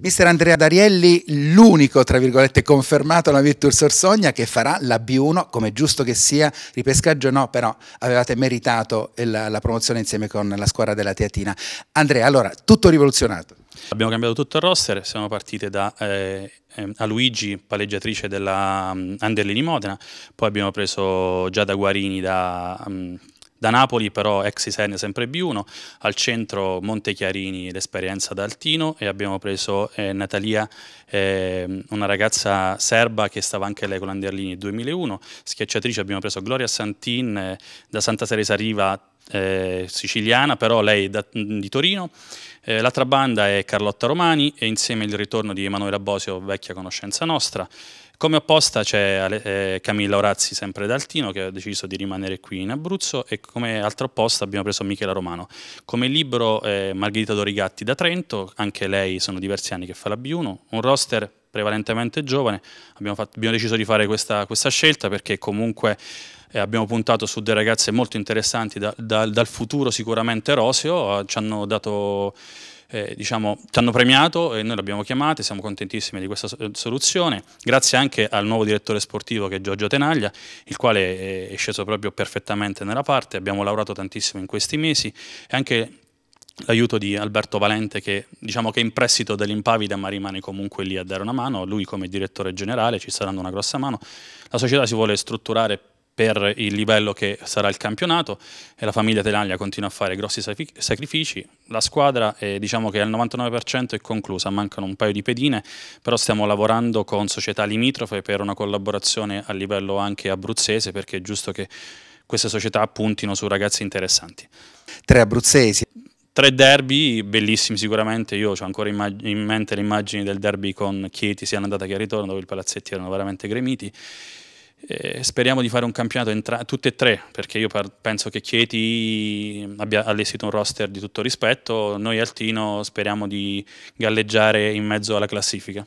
Mister Andrea Darielli, l'unico, tra virgolette, confermato alla Virtus Sorsogna che farà la B1, come giusto che sia, ripescaggio no, però avevate meritato la, la promozione insieme con la squadra della Teatina. Andrea, allora, tutto rivoluzionato. Abbiamo cambiato tutto il roster, siamo partite da eh, ehm, a Luigi, palleggiatrice della um, Anderlini Modena, poi abbiamo preso Giada Guarini da um, da Napoli però ex Isenia sempre B1, al centro Montechiarini l'esperienza d'Altino e abbiamo preso eh, Natalia, eh, una ragazza serba che stava anche lei con l'Anderlini 2001, schiacciatrice abbiamo preso Gloria Santin eh, da Santa Teresa Riva eh, siciliana, però lei da, di Torino. Eh, l'altra banda è Carlotta Romani e insieme il ritorno di Emanuele Abosio, vecchia conoscenza nostra. Come opposta c'è eh, Camilla Orazzi, sempre da Altino, che ha deciso di rimanere qui in Abruzzo, e come altra opposta abbiamo preso Michela Romano. Come libro eh, Margherita Dorigatti da Trento, anche lei sono diversi anni che fa la B1, un roster prevalentemente giovane, abbiamo, fatto, abbiamo deciso di fare questa, questa scelta perché comunque eh, abbiamo puntato su delle ragazze molto interessanti da, da, dal futuro sicuramente roseo, eh, ci hanno dato... Eh, diciamo, ci hanno premiato e noi l'abbiamo chiamata, siamo contentissimi di questa soluzione, grazie anche al nuovo direttore sportivo che è Giorgio Tenaglia, il quale è sceso proprio perfettamente nella parte, abbiamo lavorato tantissimo in questi mesi e anche l'aiuto di Alberto Valente che diciamo che è in prestito dell'Impavida ma rimane comunque lì a dare una mano, lui come direttore generale ci sta dando una grossa mano, la società si vuole strutturare per il livello che sarà il campionato e la famiglia Telaglia continua a fare grossi sacrifici, la squadra è, diciamo che al 99% è conclusa, mancano un paio di pedine, però stiamo lavorando con società limitrofe per una collaborazione a livello anche abruzzese perché è giusto che queste società puntino su ragazzi interessanti. Tre abruzzesi, tre derby bellissimi sicuramente, io ho ancora immag- in mente le immagini del derby con Chieti sia andata che al ritorno dove i palazzetti erano veramente gremiti. Eh, speriamo di fare un campionato entra- tutte e tre, perché io par- penso che Chieti abbia allestito un roster di tutto rispetto, noi Altino speriamo di galleggiare in mezzo alla classifica.